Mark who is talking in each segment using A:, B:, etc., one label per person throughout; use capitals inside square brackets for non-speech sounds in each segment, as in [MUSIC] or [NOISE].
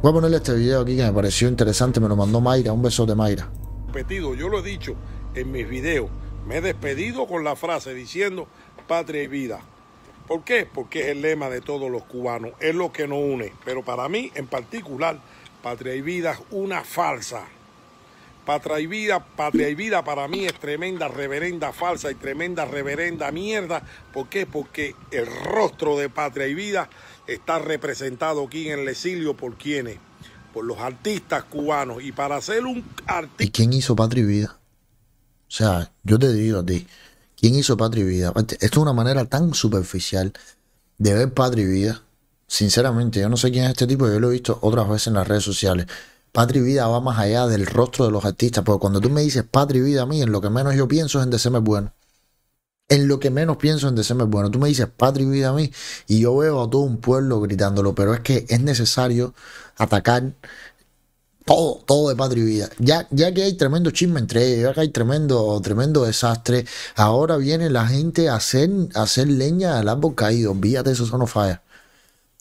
A: Voy a ponerle este video aquí que me pareció interesante, me lo mandó Mayra, un beso de Mayra.
B: Repetido, yo lo he dicho en mis videos, me he despedido con la frase diciendo patria y vida. ¿Por qué? Porque es el lema de todos los cubanos, es lo que nos une, pero para mí en particular, patria y vida es una falsa. Patria y vida, patria y vida para mí es tremenda, reverenda falsa y tremenda, reverenda mierda. ¿Por qué? Porque el rostro de patria y vida está representado aquí en el exilio por quienes, por los artistas cubanos. Y para ser un
A: artista... ¿Y quién hizo patria y vida? O sea, yo te digo a ti, ¿quién hizo patria y vida? Esto es una manera tan superficial de ver patria y vida. Sinceramente, yo no sé quién es este tipo, yo lo he visto otras veces en las redes sociales patria y vida va más allá del rostro de los artistas, porque cuando tú me dices patria y vida a mí, en lo que menos yo pienso es en decirme bueno. En lo que menos pienso en decirme bueno. Tú me dices patria y vida a mí y yo veo a todo un pueblo gritándolo, pero es que es necesario atacar todo, todo de patria y vida. Ya, ya que hay tremendo chisme entre ellos, ya que hay tremendo, tremendo desastre, ahora viene la gente a hacer, hacer leña al árbol caído. Olvídate, eso, eso no falla.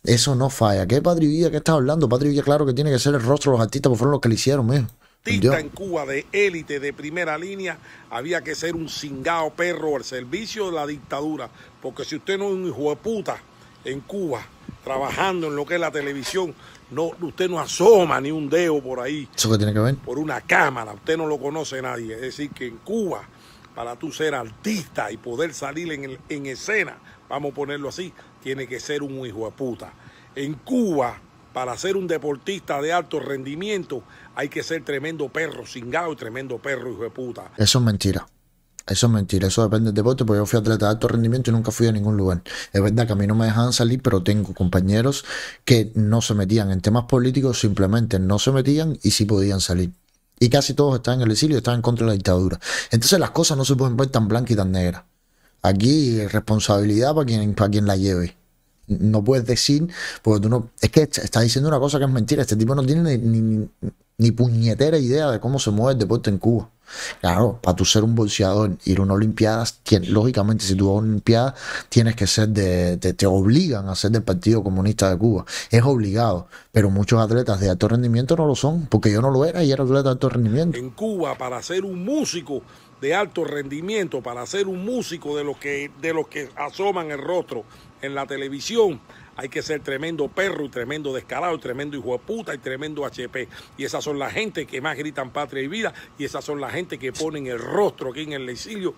A: Eso no falla. ¿Qué Padre Villa que estás hablando? Padre Villa, claro que tiene que ser el rostro de los artistas, porque fueron los que le hicieron, ...artista en
B: Cuba de élite, de primera línea, había que ser un cingado perro al servicio de la dictadura. Porque si usted no es un hijo de puta en Cuba, trabajando en lo que es la televisión, no, usted no asoma ni un dedo por ahí. ¿Eso que tiene que ver? Por una cámara, usted no lo conoce nadie. Es decir, que en Cuba, para tú ser artista y poder salir en, en escena, vamos a ponerlo así, tiene que ser un hijo de puta. En Cuba, para ser un deportista de alto rendimiento, hay que ser tremendo perro cingado y tremendo perro hijo de puta.
A: Eso es mentira. Eso es mentira, eso depende del deporte, porque yo fui atleta de alto rendimiento y nunca fui a ningún lugar. Es verdad que a mí no me dejaban salir, pero tengo compañeros que no se metían en temas políticos, simplemente no se metían y sí podían salir. Y casi todos están en el exilio, están en contra de la dictadura. Entonces las cosas no se pueden ver tan blancas y tan negras. Aquí responsabilidad para quien, para quien la lleve no puedes decir, porque tú no, es que estás diciendo una cosa que es mentira, este tipo no tiene ni, puñetera idea de cómo se mueve el deporte en Cuba. Claro, para tú ser un bolseador, ir a una Olimpiada, lógicamente si tú vas a una Olimpiada tienes que ser de, te, obligan a ser del Partido Comunista de Cuba, es obligado, pero muchos atletas de alto rendimiento no lo son, porque yo no lo era y era atleta de alto rendimiento. En
B: Cuba, para ser un músico de alto rendimiento, para ser un músico de los que, de los que asoman el rostro en la televisión, hay que ser tremendo perro tremendo descarado tremendo hijo de puta y tremendo HP. Y esas son la gente que más gritan patria y vida y esas son la gente que ponen el rostro aquí en el exilio,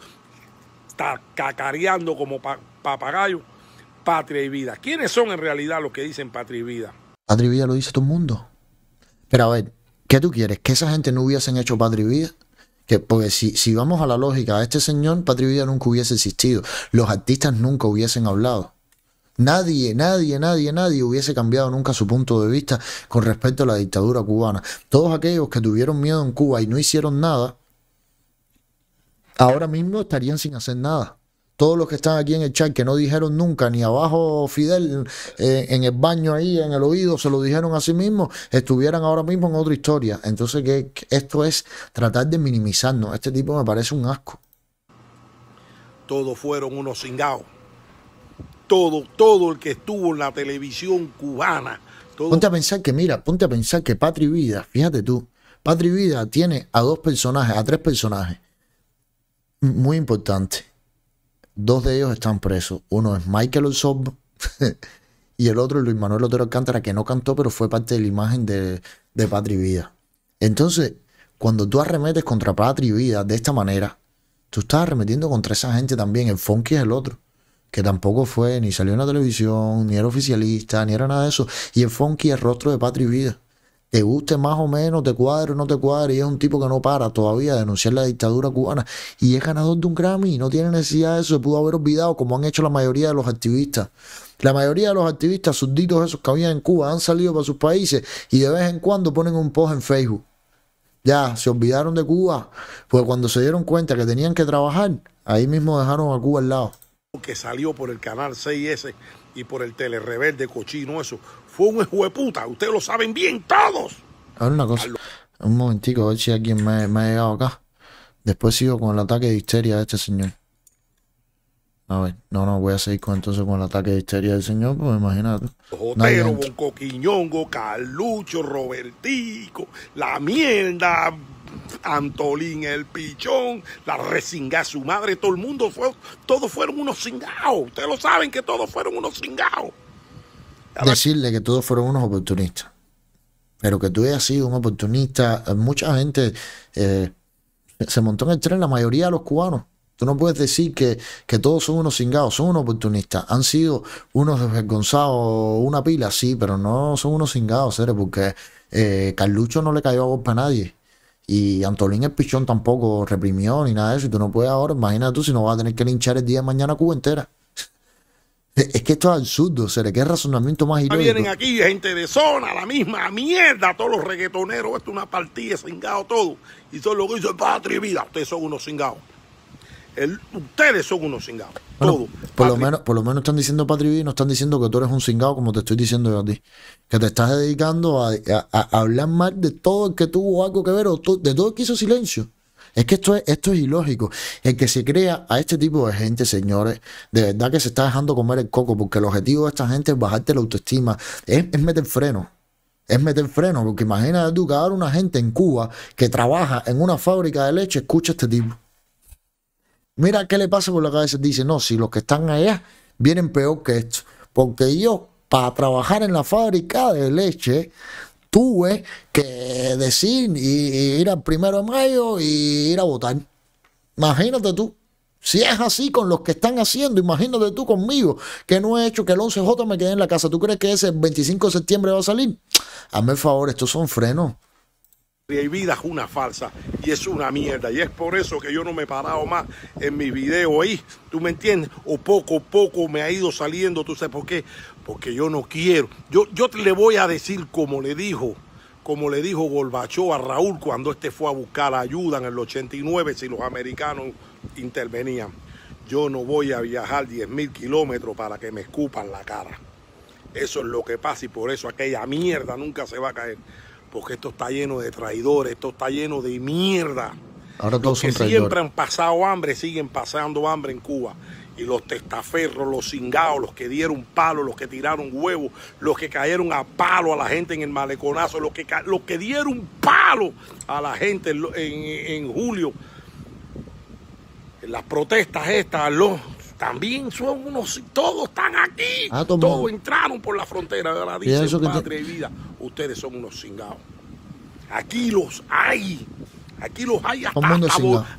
B: cacareando como papagayo patria y vida. ¿Quiénes son en realidad los que dicen patria y vida?
A: Patria y vida lo dice todo el mundo. Pero a ver, ¿qué tú quieres? ¿Que esa gente no hubiesen hecho patria y vida? Que, porque si, si vamos a la lógica, este señor, patria y vida nunca hubiese existido. Los artistas nunca hubiesen hablado Nadie, nadie, nadie, nadie hubiese cambiado nunca su punto de vista con respecto a la dictadura cubana. Todos aquellos que tuvieron miedo en Cuba y no hicieron nada, ahora mismo estarían sin hacer nada. Todos los que están aquí en el chat que no dijeron nunca, ni abajo Fidel, eh, en el baño ahí, en el oído, se lo dijeron a sí mismos, estuvieran ahora mismo en otra historia. Entonces, que esto es tratar de minimizarnos. Este tipo me parece un asco.
B: Todos fueron unos cingados todo, todo el que estuvo en la televisión cubana. Ponte
A: a pensar que, mira, ponte a pensar que Patri Vida, fíjate tú, Patri Vida tiene a dos personajes, a tres personajes muy importantes. Dos de ellos están presos. Uno es Michael Osorbo [LAUGHS] y el otro es Luis Manuel Otero Alcántara, que no cantó, pero fue parte de la imagen de, de Patri Vida. Entonces, cuando tú arremetes contra Patri Vida de esta manera, tú estás arremetiendo contra esa gente también. El Fonky es el otro que tampoco fue, ni salió en la televisión, ni era oficialista, ni era nada de eso. Y el funky es rostro de Patria y Vida. Te guste más o menos, te cuadre o no te cuadre, y es un tipo que no para todavía denunciar la dictadura cubana. Y es ganador de un Grammy, no tiene necesidad de eso, se pudo haber olvidado, como han hecho la mayoría de los activistas. La mayoría de los activistas subditos esos que habían en Cuba han salido para sus países y de vez en cuando ponen un post en Facebook. Ya, se olvidaron de Cuba, pues cuando se dieron cuenta que tenían que trabajar, ahí mismo dejaron a Cuba al lado
B: que salió por el canal 6S y por el de cochino, eso fue un puta, ustedes lo saben bien todos.
A: Ahora una cosa, un momentico, a ver si alguien me, ha llegado acá. Después sigo con el ataque de histeria de este señor. A ver, no, no, voy a seguir con entonces con el ataque de histeria del señor, pues imagínate. Jotero,
B: Boncoquiñongo, Carlucho, Robertico, la mierda, Antolín el Pichón, la Resinga, su madre, todo el mundo fue, todos fueron unos cingados. Ustedes lo saben que todos fueron unos cingados.
A: Decirle que todos fueron unos oportunistas. Pero que tú hayas sido un oportunista, eh, mucha gente eh, se montó en el tren, la mayoría de los cubanos. Tú no puedes decir que, que, todos son unos cingados, son unos oportunistas. Han sido unos desvergonzados, una pila, sí, pero no son unos cingados, seres, porque eh, Carlucho no le cayó a vos para nadie. Y Antolín el pichón tampoco reprimió ni nada de eso. Y tú no puedes ahora, imagínate tú si no vas a tener que linchar el día de mañana a Cuba entera. [LAUGHS] Es que esto es absurdo, o sea, ¿qué razonamiento más irónico? Vienen aquí
B: gente de zona, la misma mierda, todos los reggaetoneros, esto es una partida, cingado todo. Y son los que dicen patria y vida, ustedes son unos cingados ustedes son unos cingados.
A: Por lo, menos, por lo menos están diciendo Patri no están diciendo que tú eres un cingado como te estoy diciendo yo a ti. Que te estás dedicando a, hablar mal de todo el que tuvo algo que ver o de todo el que hizo silencio. Es que esto es, esto es ilógico. El que se crea a este tipo de gente, señores, de verdad que se está dejando comer el coco, porque el objetivo de esta gente es bajarte la autoestima, es, es meter freno. Es meter freno, porque imagina tú que ahora una gente en Cuba que trabaja en una fábrica de leche escucha a este tipo. Mira qué le pasa por la cabeza. Dice, no, si los que están allá vienen peor que esto. Porque yo, para trabajar en la fábrica de leche, tuve que decir y, ir al primero de mayo y ir a votar. Imagínate tú. Si es así con los que están haciendo, imagínate tú conmigo, que no he hecho que el 11J me quede en la casa. ¿Tú crees que ese 25 de septiembre va a salir? Hazme el favor, estos son frenos
B: y vida es una falsa y es una mierda. Y es por eso que yo no me he parado más en mi video ahí. ¿Tú me entiendes? O poco poco me ha ido saliendo. ¿Tú sabes por qué? Porque yo no quiero. Yo, yo te le voy a decir como le dijo. Como le dijo Gorbachó a Raúl cuando este fue a buscar ayuda en el 89 si los americanos intervenían. Yo no voy a viajar 10.000 kilómetros para que me escupan la cara. Eso es lo que pasa y por eso aquella mierda nunca se va a caer porque esto está lleno de traidores, esto está lleno de mierda.
A: Ahora todos los que siempre han
B: pasado hambre, siguen pasando hambre en Cuba. Y los testaferros, los cingados, los que dieron palo, los que tiraron huevos, los que cayeron a palo a la gente en el maleconazo, los que, dieron palo a la gente en, julio, las protestas estas, los también son unos, todos están aquí,
A: ah, todos
B: entraron por la frontera, de la dice ustedes son unos cingados. Aquí los hay, aquí los hay hasta,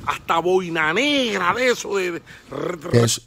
B: hasta, boina negra de eso. De,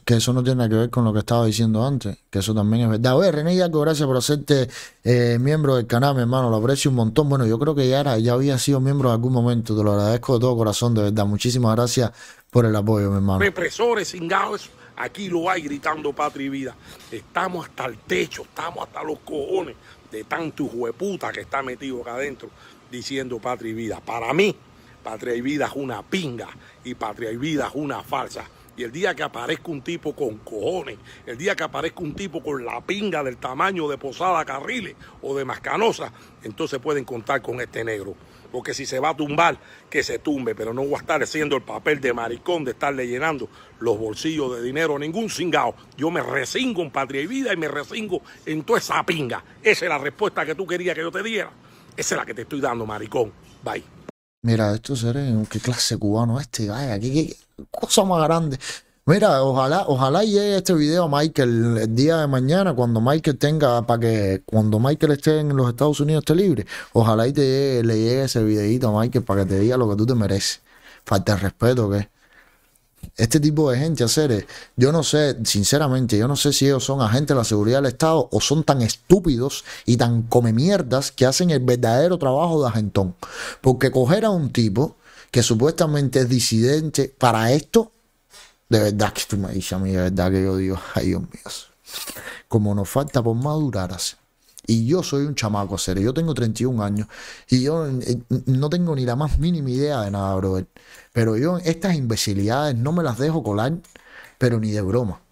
A: que, eso no tiene que ver con lo que estaba diciendo antes, que eso también es verdad. Oye, René Yaco, gracias por hacerte eh, miembro del canal, mi hermano, lo aprecio un montón. Bueno, yo creo que ya, ya había sido miembro en algún momento, te lo agradezco de todo corazón, de verdad. Muchísimas gracias por el apoyo, mi hermano.
B: Represores, cingados, Aquí lo hay gritando patria y vida. Estamos hasta el techo, estamos hasta los cojones de tanto hueputa que está metido acá adentro diciendo patria y vida. Para mí, patria y vida es una pinga y patria y vida es una falsa. Y el día que aparezca un tipo con cojones, el día que aparezca un tipo con la pinga del tamaño de Posada Carriles o de Mascanosa, entonces pueden contar con este negro. Porque si se va a tumbar, que se tumbe, pero no voy a estar haciendo el papel de maricón de estarle llenando los bolsillos de dinero a ningún cingao. Yo me resingo en patria y vida y me resingo en toda esa pinga. Esa es la respuesta que tú querías que yo te diera. Esa es la que te estoy dando, maricón. Bye.
A: Mira, estos seres, qué clase cubano este, vaya, qué, cosa más grande. Mira, ojalá, ojalá llegue este video a Michael el día de mañana, cuando Michael tenga, para que cuando Michael esté en los Estados Unidos esté libre, ojalá y te le llegue ese videito a Michael para que te diga lo que tú te mereces. Falta el respeto, ¿qué? este tipo de gente hacer. Yo no sé, sinceramente, yo no sé si ellos son agentes de la seguridad del Estado o son tan estúpidos y tan come mierdas que hacen el verdadero trabajo de agentón. Porque coger a un tipo que supuestamente es disidente para esto, de verdad que tú me dices a mí, de verdad que yo digo, ay Dios mío, como nos falta por madurar así. Y yo soy un chamaco serio, yo tengo 31 años y yo eh, no tengo ni la más mínima idea de nada, brother. Pero yo estas imbecilidades no me las dejo colar, pero ni de broma.